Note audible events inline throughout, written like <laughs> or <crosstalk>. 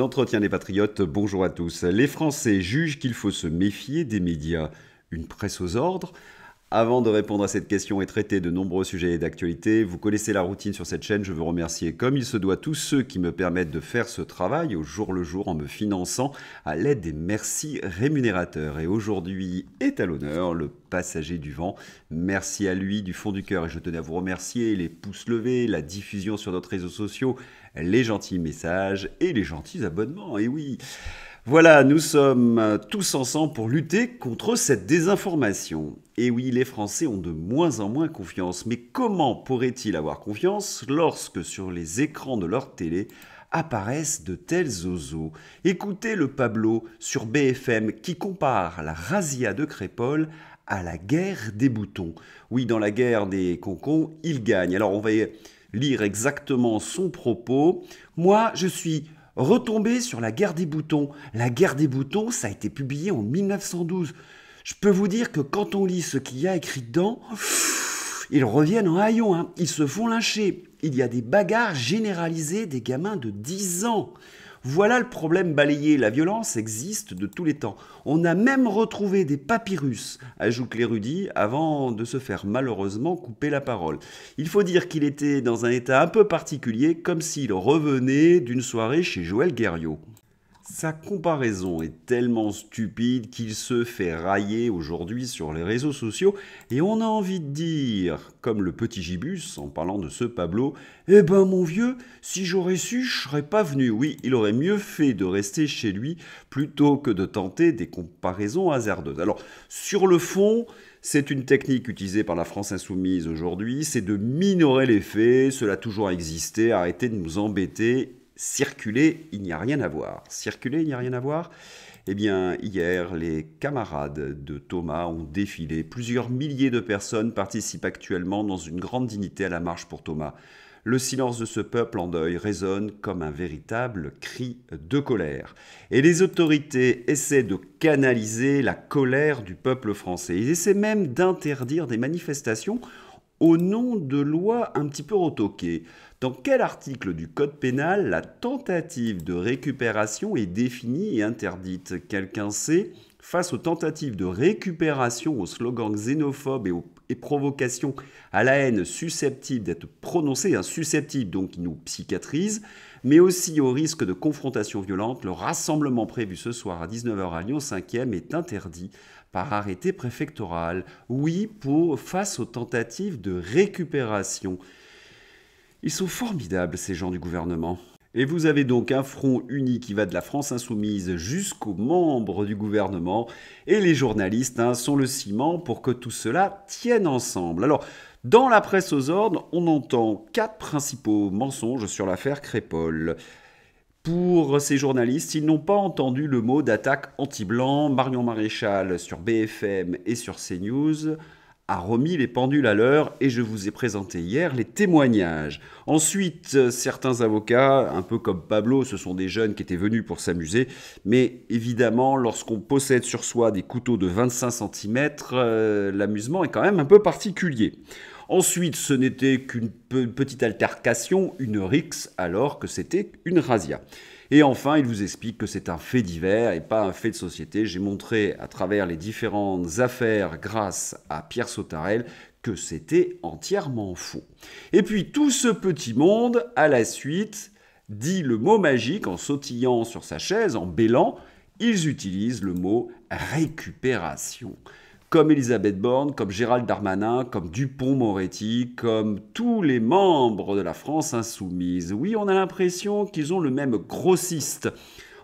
Entretien des patriotes, bonjour à tous. Les Français jugent qu'il faut se méfier des médias. Une presse aux ordres avant de répondre à cette question et traiter de nombreux sujets d'actualité, vous connaissez la routine sur cette chaîne, je veux remercier comme il se doit tous ceux qui me permettent de faire ce travail au jour le jour en me finançant à l'aide des merci rémunérateurs. Et aujourd'hui est à l'honneur le passager du vent. Merci à lui du fond du cœur et je tenais à vous remercier les pouces levés, la diffusion sur notre réseaux sociaux, les gentils messages et les gentils abonnements. Et oui, voilà, nous sommes tous ensemble pour lutter contre cette désinformation. Et oui, les Français ont de moins en moins confiance. Mais comment pourraient-ils avoir confiance lorsque sur les écrans de leur télé apparaissent de tels oseaux Écoutez le Pablo sur BFM qui compare la razzia de Crépole à la guerre des boutons. Oui, dans la guerre des concons, il gagnent. Alors on va lire exactement son propos. Moi, je suis retombé sur la guerre des boutons. La guerre des boutons, ça a été publié en 1912. Je peux vous dire que quand on lit ce qu'il y a écrit dedans, ils reviennent en haillons, hein. ils se font lyncher. Il y a des bagarres généralisées des gamins de 10 ans. Voilà le problème balayé, la violence existe de tous les temps. On a même retrouvé des papyrus, ajoute l'érudit, avant de se faire malheureusement couper la parole. Il faut dire qu'il était dans un état un peu particulier, comme s'il revenait d'une soirée chez Joël Guerriot. Sa comparaison est tellement stupide qu'il se fait railler aujourd'hui sur les réseaux sociaux et on a envie de dire, comme le petit Gibus en parlant de ce Pablo, Eh ben mon vieux, si j'aurais su, je serais pas venu. Oui, il aurait mieux fait de rester chez lui plutôt que de tenter des comparaisons hasardeuses. Alors, sur le fond, c'est une technique utilisée par la France insoumise aujourd'hui, c'est de minorer les faits, cela a toujours existé, arrêtez de nous embêter Circuler, il n'y a rien à voir. Circuler, il n'y a rien à voir. Eh bien, hier, les camarades de Thomas ont défilé. Plusieurs milliers de personnes participent actuellement dans une grande dignité à la marche pour Thomas. Le silence de ce peuple en deuil résonne comme un véritable cri de colère. Et les autorités essaient de canaliser la colère du peuple français. Ils essaient même d'interdire des manifestations au nom de lois un petit peu retoquées. Dans quel article du Code pénal la tentative de récupération est définie et interdite Quelqu'un sait Face aux tentatives de récupération, aux slogans xénophobes et aux provocations à la haine susceptibles d'être prononcées, hein, susceptibles donc qui nous psychiatrisent, mais aussi au risque de confrontation violente, le rassemblement prévu ce soir à 19h à Lyon 5e est interdit par arrêté préfectoral. Oui, pour face aux tentatives de récupération. Ils sont formidables, ces gens du gouvernement. Et vous avez donc un front uni qui va de la France insoumise jusqu'aux membres du gouvernement, et les journalistes hein, sont le ciment pour que tout cela tienne ensemble. Alors, dans la presse aux ordres, on entend quatre principaux mensonges sur l'affaire Crépole. Pour ces journalistes, ils n'ont pas entendu le mot d'attaque anti-blanc. Marion Maréchal sur BFM et sur CNews a remis les pendules à l'heure et je vous ai présenté hier les témoignages. Ensuite, euh, certains avocats, un peu comme Pablo, ce sont des jeunes qui étaient venus pour s'amuser, mais évidemment, lorsqu'on possède sur soi des couteaux de 25 cm, euh, l'amusement est quand même un peu particulier. Ensuite, ce n'était qu'une petite altercation, une rixe, alors que c'était une razzia. Et enfin, il vous explique que c'est un fait divers et pas un fait de société. J'ai montré à travers les différentes affaires grâce à Pierre Sautarel que c'était entièrement faux. Et puis tout ce petit monde, à la suite, dit le mot magique en sautillant sur sa chaise, en bêlant, ils utilisent le mot récupération comme Elisabeth Borne, comme Gérald Darmanin, comme Dupont-Moretti, comme tous les membres de la France insoumise. Oui, on a l'impression qu'ils ont le même grossiste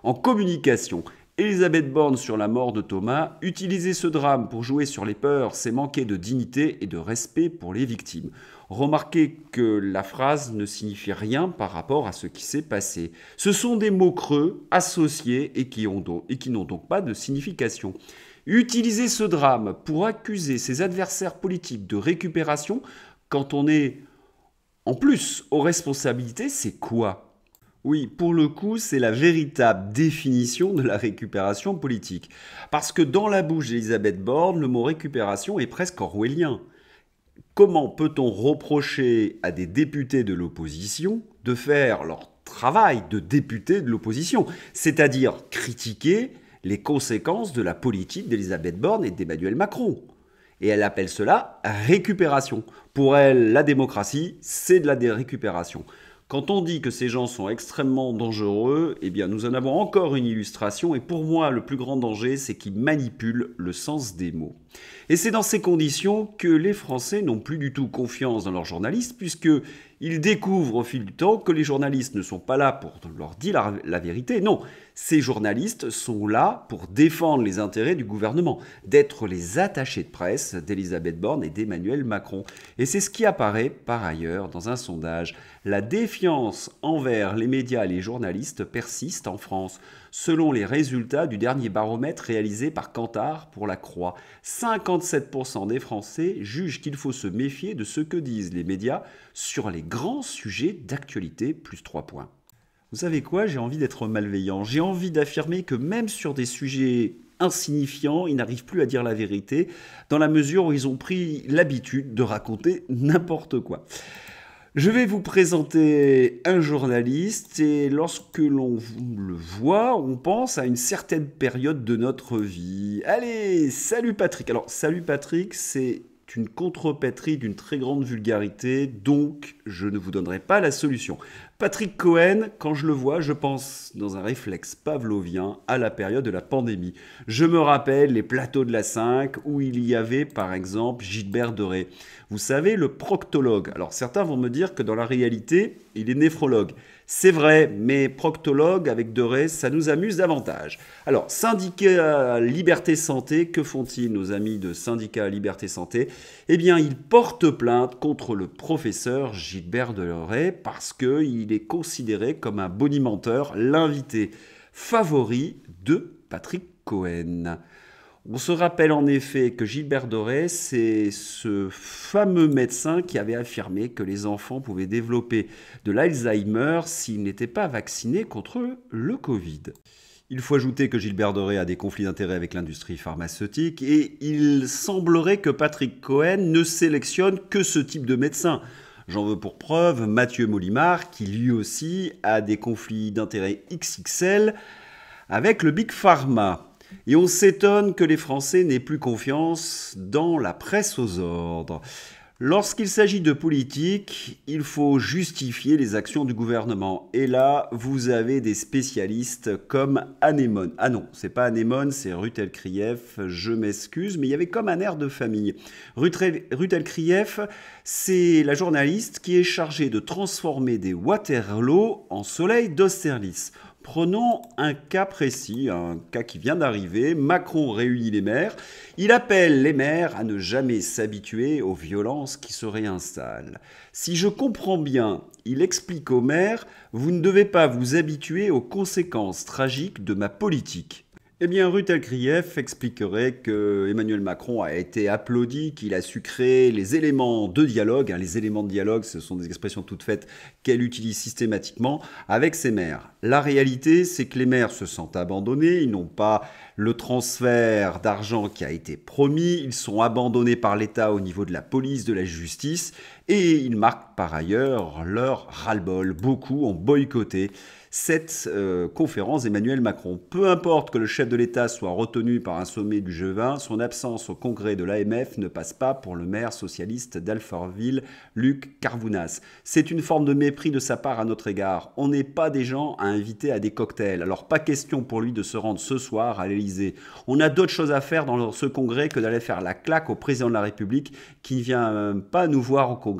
en communication. Elisabeth Borne sur la mort de Thomas, utiliser ce drame pour jouer sur les peurs, c'est manquer de dignité et de respect pour les victimes. Remarquez que la phrase ne signifie rien par rapport à ce qui s'est passé. Ce sont des mots creux, associés et qui, et qui n'ont donc pas de signification. Utiliser ce drame pour accuser ses adversaires politiques de récupération quand on est en plus aux responsabilités, c'est quoi oui, pour le coup, c'est la véritable définition de la récupération politique. Parce que dans la bouche d'Elisabeth Borne, le mot récupération est presque orwellien. Comment peut-on reprocher à des députés de l'opposition de faire leur travail de député de l'opposition, c'est-à-dire critiquer les conséquences de la politique d'Elisabeth Borne et d'Emmanuel Macron. Et elle appelle cela récupération. Pour elle, la démocratie, c'est de la récupération. Quand on dit que ces gens sont extrêmement dangereux, eh bien nous en avons encore une illustration et pour moi le plus grand danger c'est qu'ils manipulent le sens des mots. Et c'est dans ces conditions que les Français n'ont plus du tout confiance dans leurs journalistes puisque ils découvrent au fil du temps que les journalistes ne sont pas là pour leur dire la vérité, non, ces journalistes sont là pour défendre les intérêts du gouvernement, d'être les attachés de presse d'Elisabeth Borne et d'Emmanuel Macron. Et c'est ce qui apparaît par ailleurs dans un sondage. La défiance envers les médias et les journalistes persiste en France. Selon les résultats du dernier baromètre réalisé par Kantar pour la Croix, 57% des Français jugent qu'il faut se méfier de ce que disent les médias sur les grands sujets d'actualité, plus 3 points. Vous savez quoi J'ai envie d'être malveillant. J'ai envie d'affirmer que même sur des sujets insignifiants, ils n'arrivent plus à dire la vérité, dans la mesure où ils ont pris l'habitude de raconter n'importe quoi. Je vais vous présenter un journaliste et lorsque l'on le voit, on pense à une certaine période de notre vie. Allez, salut Patrick. Alors, salut Patrick, c'est une contrepétrie d'une très grande vulgarité, donc je ne vous donnerai pas la solution. Patrick Cohen, quand je le vois, je pense dans un réflexe pavlovien à la période de la pandémie. Je me rappelle les plateaux de la 5 où il y avait par exemple Gilbert Doré. Vous savez, le proctologue. Alors certains vont me dire que dans la réalité, il est néphrologue. C'est vrai, mais proctologue avec Doré, ça nous amuse davantage. Alors, syndicat Liberté Santé, que font-ils nos amis de syndicat Liberté Santé Eh bien, ils portent plainte contre le professeur Gilbert Deloret parce qu'il est considéré comme un bonimenteur, l'invité favori de Patrick Cohen. On se rappelle en effet que Gilbert Doré, c'est ce fameux médecin qui avait affirmé que les enfants pouvaient développer de l'Alzheimer s'ils n'étaient pas vaccinés contre le Covid. Il faut ajouter que Gilbert Doré a des conflits d'intérêts avec l'industrie pharmaceutique et il semblerait que Patrick Cohen ne sélectionne que ce type de médecin. J'en veux pour preuve Mathieu Molimar qui lui aussi a des conflits d'intérêts XXL avec le Big Pharma. Et on s'étonne que les Français n'aient plus confiance dans la presse aux ordres. Lorsqu'il s'agit de politique, il faut justifier les actions du gouvernement. Et là, vous avez des spécialistes comme Anémone. Ah non, c'est pas Anémone, c'est Rutel-Krieff, je m'excuse, mais il y avait comme un air de famille. Rutel-Krieff, c'est la journaliste qui est chargée de transformer des Waterloo en soleil d'Austerlitz. Prenons un cas précis, un cas qui vient d'arriver. Macron réunit les maires. Il appelle les maires à ne jamais s'habituer aux violences qui se réinstallent. Si je comprends bien, il explique aux maires, vous ne devez pas vous habituer aux conséquences tragiques de ma politique. Eh bien, Ruth expliquerait que Emmanuel Macron a été applaudi, qu'il a su créer les éléments de dialogue. Hein. les éléments de dialogue, ce sont des expressions toutes faites qu'elle utilise systématiquement avec ses maires. La réalité, c'est que les maires se sentent abandonnés. Ils n'ont pas le transfert d'argent qui a été promis. Ils sont abandonnés par l'État au niveau de la police, de la justice. Et il marque par ailleurs leur ras-le-bol. Beaucoup ont boycotté cette euh, conférence d'Emmanuel Macron. Peu importe que le chef de l'État soit retenu par un sommet du G20, son absence au congrès de l'AMF ne passe pas pour le maire socialiste d'Alfortville, Luc Carvounas. C'est une forme de mépris de sa part à notre égard. On n'est pas des gens à inviter à des cocktails. Alors pas question pour lui de se rendre ce soir à l'Élysée. On a d'autres choses à faire dans ce congrès que d'aller faire la claque au président de la République qui ne vient euh, pas nous voir au congrès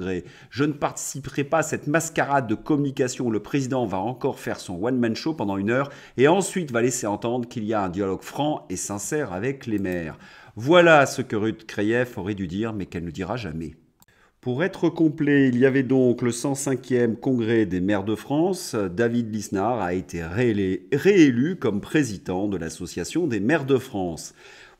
je ne participerai pas à cette mascarade de communication où le président va encore faire son one-man show pendant une heure et ensuite va laisser entendre qu'il y a un dialogue franc et sincère avec les maires. Voilà ce que Ruth Kreyev aurait dû dire, mais qu'elle ne dira jamais. Pour être complet, il y avait donc le 105e congrès des maires de France. David Lisnard a été réélu comme président de l'Association des maires de France.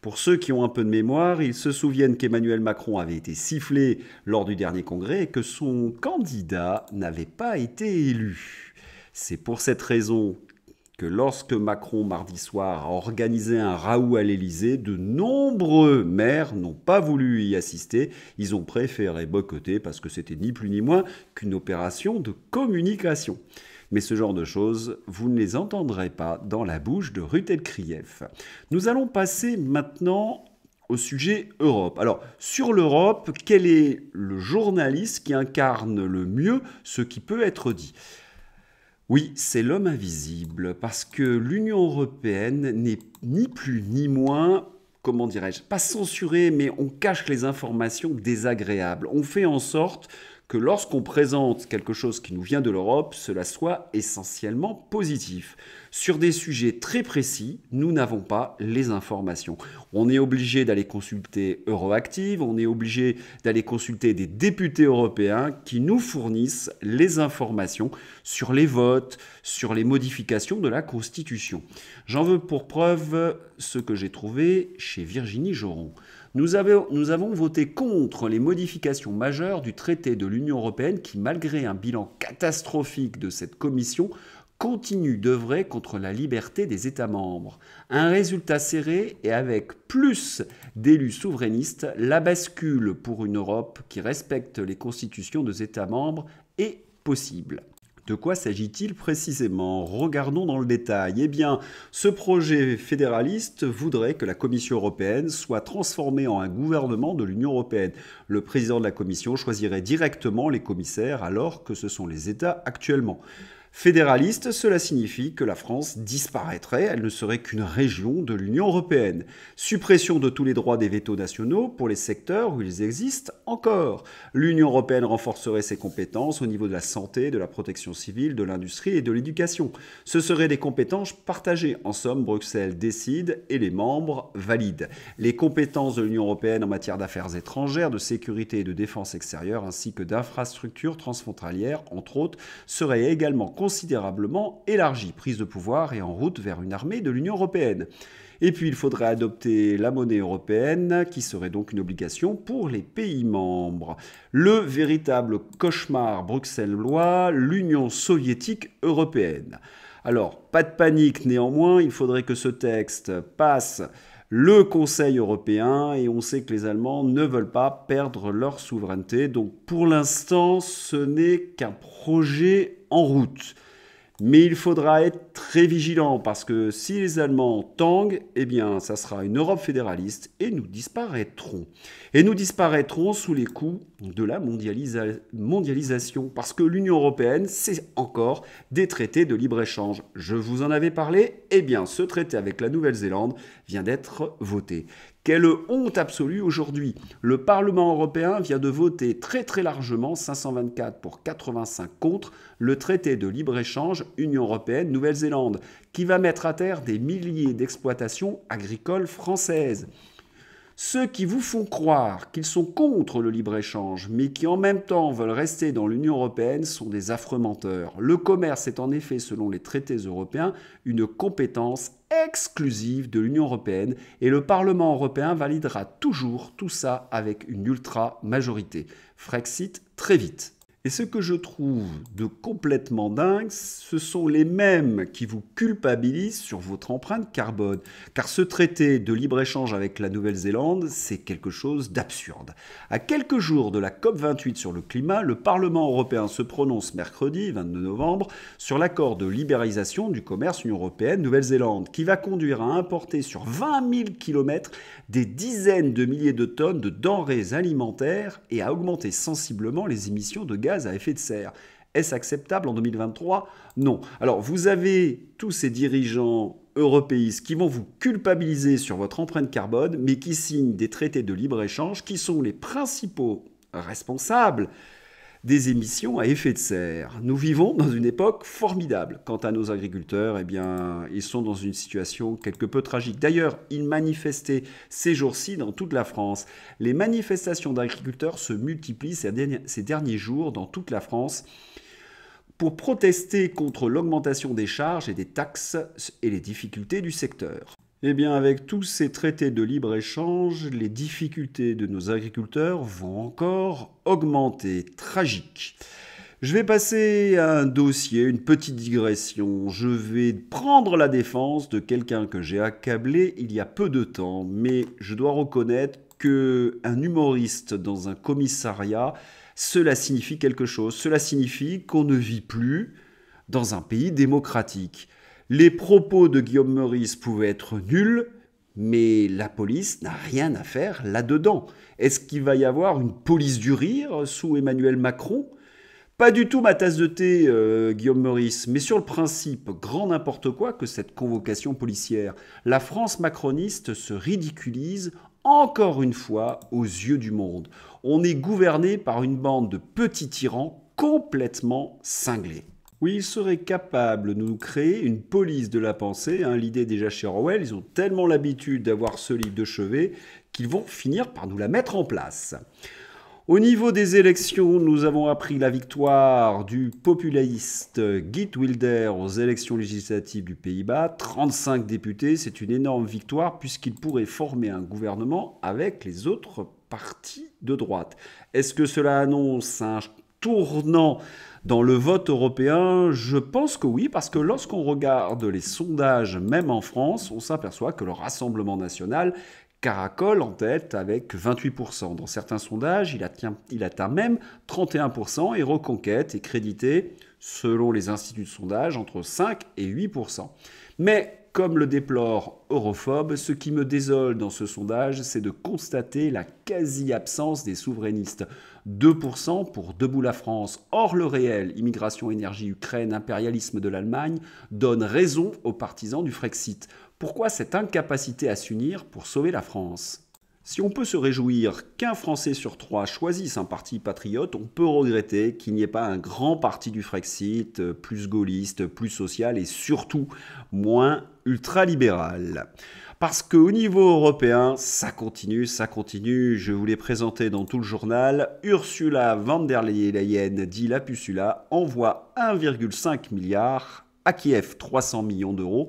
Pour ceux qui ont un peu de mémoire, ils se souviennent qu'Emmanuel Macron avait été sifflé lors du dernier congrès et que son candidat n'avait pas été élu. C'est pour cette raison que lorsque Macron, mardi soir, a organisé un Raoult à l'Élysée, de nombreux maires n'ont pas voulu y assister. Ils ont préféré boycotter parce que c'était ni plus ni moins qu'une opération de communication. Mais ce genre de choses, vous ne les entendrez pas dans la bouche de Rutel Kriev. Nous allons passer maintenant au sujet Europe. Alors, sur l'Europe, quel est le journaliste qui incarne le mieux ce qui peut être dit oui, c'est l'homme invisible, parce que l'Union européenne n'est ni plus ni moins comment dirais-je, pas censurée, mais on cache les informations désagréables. On fait en sorte que lorsqu'on présente quelque chose qui nous vient de l'Europe, cela soit essentiellement positif. Sur des sujets très précis, nous n'avons pas les informations. On est obligé d'aller consulter Euroactive, on est obligé d'aller consulter des députés européens qui nous fournissent les informations sur les votes, sur les modifications de la Constitution. J'en veux pour preuve ce que j'ai trouvé chez Virginie Joron. Nous avons, voté contre les modifications majeures du traité de l'Union européenne qui, malgré un bilan catastrophique de cette commission, continue d'œuvrer contre la liberté des États membres. Un résultat serré et avec plus d'élus souverainistes, la bascule pour une Europe qui respecte les constitutions des États membres est possible. De quoi s'agit-il précisément Regardons dans le détail. Eh bien, ce projet fédéraliste voudrait que la Commission européenne soit transformée en un gouvernement de l'Union européenne. Le président de la Commission choisirait directement les commissaires alors que ce sont les États actuellement. Fédéraliste, cela signifie que la France disparaîtrait, elle ne serait qu'une région de l'Union européenne. Suppression de tous les droits des vétos nationaux pour les secteurs où ils existent encore. L'Union européenne renforcerait ses compétences au niveau de la santé, de la protection civile, de l'industrie et de l'éducation. Ce seraient des compétences partagées. En somme, Bruxelles décide et les membres valident. Les compétences de l'Union européenne en matière d'affaires étrangères, de sécurité et de défense extérieure, ainsi que d'infrastructures transfrontalières, entre autres, seraient également considérablement élargie, prise de pouvoir et en route vers une armée de l'Union européenne. Et puis il faudrait adopter la monnaie européenne, qui serait donc une obligation pour les pays membres. Le véritable cauchemar bruxellois, l'Union soviétique européenne. Alors, pas de panique néanmoins, il faudrait que ce texte passe le Conseil européen et on sait que les Allemands ne veulent pas perdre leur souveraineté. Donc pour l'instant, ce n'est qu'un projet en route. Mais il faudra être très vigilant parce que si les Allemands tanguent, eh bien, ça sera une Europe fédéraliste et nous disparaîtrons. Et nous disparaîtrons sous les coups de la mondialisation parce que l'Union européenne, c'est encore des traités de libre-échange. Je vous en avais parlé, eh bien, ce traité avec la Nouvelle-Zélande vient d'être voté. Quelle honte absolue aujourd'hui. Le Parlement européen vient de voter très très largement, 524 pour 85 contre, le traité de libre-échange Union européenne-Nouvelle-Zélande qui va mettre à terre des milliers d'exploitations agricoles françaises. Ceux qui vous font croire qu'ils sont contre le libre-échange, mais qui en même temps veulent rester dans l'Union européenne, sont des affreux Le commerce est en effet, selon les traités européens, une compétence exclusive de l'Union européenne, et le Parlement européen validera toujours tout ça avec une ultra-majorité. Frexit très vite. Et ce que je trouve de complètement dingue, ce sont les mêmes qui vous culpabilisent sur votre empreinte carbone. Car ce traité de libre-échange avec la Nouvelle-Zélande, c'est quelque chose d'absurde. À quelques jours de la COP28 sur le climat, le Parlement européen se prononce mercredi 22 novembre sur l'accord de libéralisation du commerce Union européenne-Nouvelle-Zélande, qui va conduire à importer sur 20 000 km des dizaines de milliers de tonnes de denrées alimentaires et à augmenter sensiblement les émissions de gaz à effet de serre. Est-ce acceptable en 2023 Non. Alors vous avez tous ces dirigeants européistes qui vont vous culpabiliser sur votre empreinte carbone, mais qui signent des traités de libre-échange qui sont les principaux responsables des émissions à effet de serre. Nous vivons dans une époque formidable. Quant à nos agriculteurs, eh bien, ils sont dans une situation quelque peu tragique. D'ailleurs, ils manifestaient ces jours-ci dans toute la France. Les manifestations d'agriculteurs se multiplient ces derniers, ces derniers jours dans toute la France pour protester contre l'augmentation des charges et des taxes et les difficultés du secteur. Eh bien, avec tous ces traités de libre-échange, les difficultés de nos agriculteurs vont encore augmenter. Tragique. Je vais passer à un dossier, une petite digression. Je vais prendre la défense de quelqu'un que j'ai accablé il y a peu de temps, mais je dois reconnaître qu'un humoriste dans un commissariat, cela signifie quelque chose. Cela signifie qu'on ne vit plus dans un pays démocratique. Les propos de Guillaume Maurice pouvaient être nuls, mais la police n'a rien à faire là-dedans. Est-ce qu'il va y avoir une police du rire sous Emmanuel Macron Pas du tout ma tasse de thé, euh, Guillaume Maurice, mais sur le principe, grand n'importe quoi que cette convocation policière. La France macroniste se ridiculise encore une fois aux yeux du monde. On est gouverné par une bande de petits tyrans complètement cinglés. Oui, ils seraient capables de nous créer une police de la pensée. Hein, l'idée déjà chez Orwell, ils ont tellement l'habitude d'avoir ce livre de chevet qu'ils vont finir par nous la mettre en place. Au niveau des élections, nous avons appris la victoire du populiste Geert Wilder aux élections législatives du Pays-Bas. 35 députés, c'est une énorme victoire puisqu'il pourrait former un gouvernement avec les autres partis de droite. Est-ce que cela annonce un tournant dans le vote européen Je pense que oui, parce que lorsqu'on regarde les sondages, même en France, on s'aperçoit que le Rassemblement national caracole en tête avec 28%. Dans certains sondages, il atteint, il atteint même 31% et Reconquête et crédité, selon les instituts de sondage, entre 5 et 8%. Mais comme le déplore Europhobe, ce qui me désole dans ce sondage, c'est de constater la quasi-absence des souverainistes. 2% pour Debout la France. Hors le réel, immigration, énergie, Ukraine, impérialisme de l'Allemagne, donne raison aux partisans du Frexit. Pourquoi cette incapacité à s'unir pour sauver la France si on peut se réjouir qu'un Français sur trois choisisse un parti patriote, on peut regretter qu'il n'y ait pas un grand parti du Frexit, euh, plus gaulliste, plus social et surtout moins ultralibéral. Parce qu'au niveau européen, ça continue, ça continue. Je vous l'ai présenté dans tout le journal. Ursula von der Leyen, dit la pusula, envoie 1,5 milliard à Kiev, 300 millions d'euros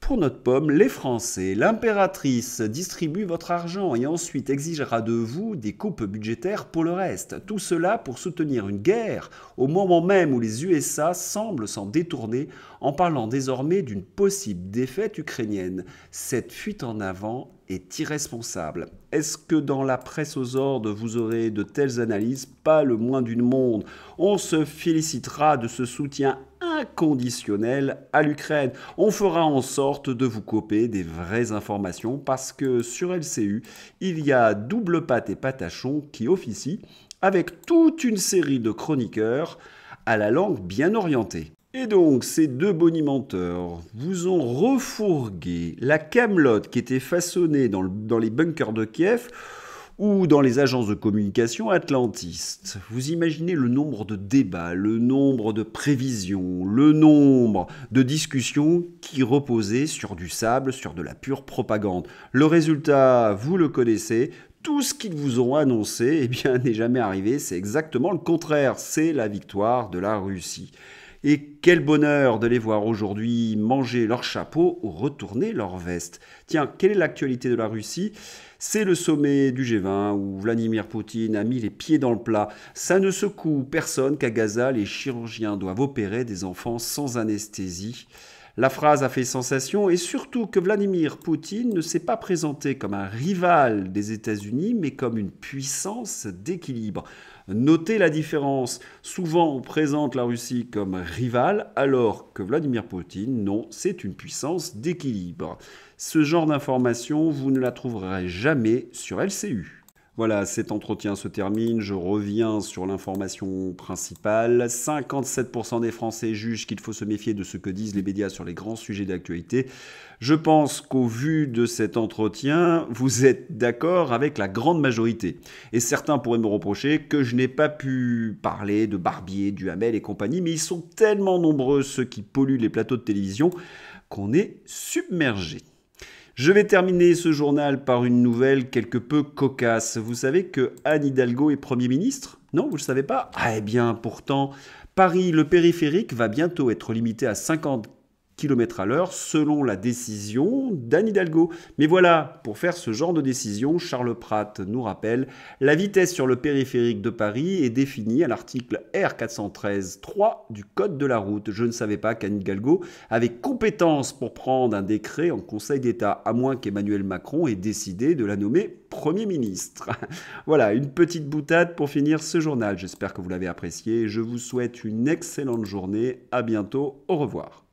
pour notre pomme, les Français, l'impératrice distribue votre argent et ensuite exigera de vous des coupes budgétaires pour le reste. Tout cela pour soutenir une guerre au moment même où les USA semblent s'en détourner en parlant désormais d'une possible défaite ukrainienne. Cette fuite en avant est irresponsable. Est-ce que dans la presse aux ordres, vous aurez de telles analyses Pas le moins du monde. On se félicitera de ce soutien conditionnel à l'Ukraine. On fera en sorte de vous copier des vraies informations parce que sur LCU, il y a Double Pâte et Patachon qui officie avec toute une série de chroniqueurs à la langue bien orientée. Et donc, ces deux bonimenteurs vous ont refourgué la camelote qui était façonnée dans les bunkers de Kiev ou dans les agences de communication atlantistes. Vous imaginez le nombre de débats, le nombre de prévisions, le nombre de discussions qui reposaient sur du sable, sur de la pure propagande. Le résultat, vous le connaissez, tout ce qu'ils vous ont annoncé, eh bien, <laughs> n'est jamais arrivé. C'est exactement le contraire. C'est la victoire de la Russie. Et quel bonheur de les voir aujourd'hui manger leur chapeau ou retourner leur veste. Tiens, quelle est l'actualité de la Russie c'est le sommet du G20 où Vladimir Poutine a mis les pieds dans le plat. Ça ne secoue personne qu'à Gaza, les chirurgiens doivent opérer des enfants sans anesthésie. La phrase a fait sensation et surtout que Vladimir Poutine ne s'est pas présenté comme un rival des États-Unis mais comme une puissance d'équilibre. Notez la différence. Souvent, on présente la Russie comme rivale, alors que Vladimir Poutine, non, c'est une puissance d'équilibre. Ce genre d'information, vous ne la trouverez jamais sur LCU. Voilà, cet entretien se termine. Je reviens sur l'information principale. 57% des Français jugent qu'il faut se méfier de ce que disent les médias sur les grands sujets d'actualité. Je pense qu'au vu de cet entretien, vous êtes d'accord avec la grande majorité. Et certains pourraient me reprocher que je n'ai pas pu parler de Barbier, Duhamel et compagnie, mais ils sont tellement nombreux ceux qui polluent les plateaux de télévision qu'on est submergé. Je vais terminer ce journal par une nouvelle quelque peu cocasse. Vous savez que Anne Hidalgo est Premier ministre Non, vous ne le savez pas ah, eh bien, pourtant, Paris, le périphérique, va bientôt être limité à 50 km à l'heure selon la décision d'Anne Hidalgo. Mais voilà, pour faire ce genre de décision, Charles Pratt nous rappelle la vitesse sur le périphérique de Paris est définie à l'article R413-3 du Code de la route. Je ne savais pas qu'Anne Hidalgo avait compétence pour prendre un décret en Conseil d'État, à moins qu'Emmanuel Macron ait décidé de la nommer Premier ministre. <laughs> voilà, une petite boutade pour finir ce journal. J'espère que vous l'avez apprécié. Je vous souhaite une excellente journée. À bientôt. Au revoir.